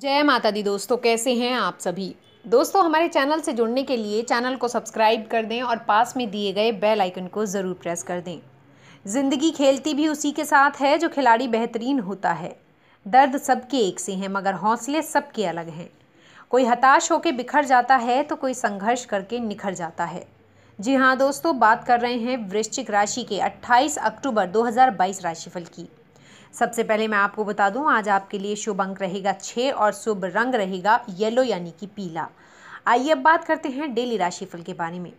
जय माता दी दोस्तों कैसे हैं आप सभी दोस्तों हमारे चैनल से जुड़ने के लिए चैनल को सब्सक्राइब कर दें और पास में दिए गए बेल आइकन को ज़रूर प्रेस कर दें ज़िंदगी खेलती भी उसी के साथ है जो खिलाड़ी बेहतरीन होता है दर्द सबके एक से हैं मगर हौसले सबके अलग हैं कोई हताश होकर बिखर जाता है तो कोई संघर्ष करके निखर जाता है जी हाँ दोस्तों बात कर रहे हैं वृश्चिक राशि के 28 अक्टूबर 2022 राशिफल की सबसे पहले मैं आपको बता दूं आज आपके लिए शुभ अंक रहेगा छः और शुभ रंग रहेगा येलो यानी कि पीला आइए अब बात करते हैं डेली राशिफल के बारे में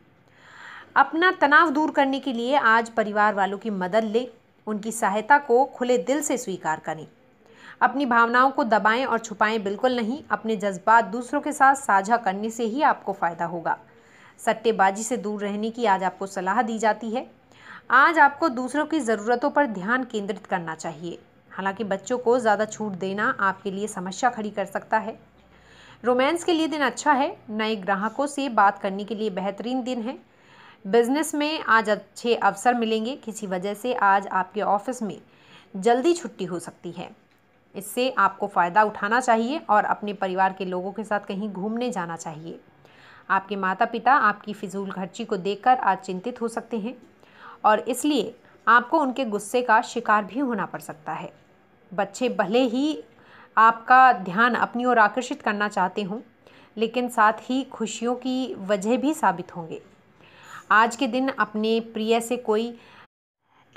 अपना तनाव दूर करने के लिए आज परिवार वालों की मदद लें उनकी सहायता को खुले दिल से स्वीकार करें अपनी भावनाओं को दबाएं और छुपाएं बिल्कुल नहीं अपने जज्बात दूसरों के साथ साझा करने से ही आपको फ़ायदा होगा सट्टेबाजी से दूर रहने की आज आपको सलाह दी जाती है आज आपको दूसरों की ज़रूरतों पर ध्यान केंद्रित करना चाहिए हालांकि बच्चों को ज़्यादा छूट देना आपके लिए समस्या खड़ी कर सकता है रोमांस के लिए दिन अच्छा है नए ग्राहकों से बात करने के लिए बेहतरीन दिन है बिजनेस में आज अच्छे अवसर मिलेंगे किसी वजह से आज आपके ऑफिस में जल्दी छुट्टी हो सकती है इससे आपको फ़ायदा उठाना चाहिए और अपने परिवार के लोगों के साथ कहीं घूमने जाना चाहिए आपके माता पिता आपकी फिजूल खर्ची को देखकर आज चिंतित हो सकते हैं और इसलिए आपको उनके गुस्से का शिकार भी होना पड़ सकता है बच्चे भले ही आपका ध्यान अपनी ओर आकर्षित करना चाहते हों लेकिन साथ ही खुशियों की वजह भी साबित होंगे आज के दिन अपने प्रिय से कोई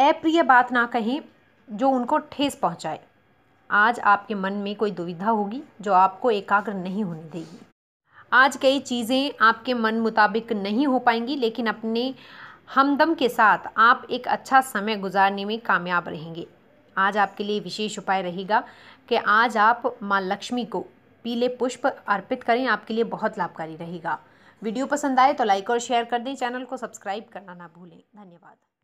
अप्रिय बात ना कहें जो उनको ठेस पहुंचाए। आज आपके मन में कोई दुविधा होगी जो आपको एकाग्र नहीं होने देगी आज कई चीज़ें आपके मन मुताबिक नहीं हो पाएंगी लेकिन अपने हमदम के साथ आप एक अच्छा समय गुजारने में कामयाब रहेंगे आज आपके लिए विशेष उपाय रहेगा कि आज आप माँ लक्ष्मी को पीले पुष्प अर्पित करें आपके लिए बहुत लाभकारी रहेगा वीडियो पसंद आए तो लाइक और शेयर कर दें चैनल को सब्सक्राइब करना ना भूलें धन्यवाद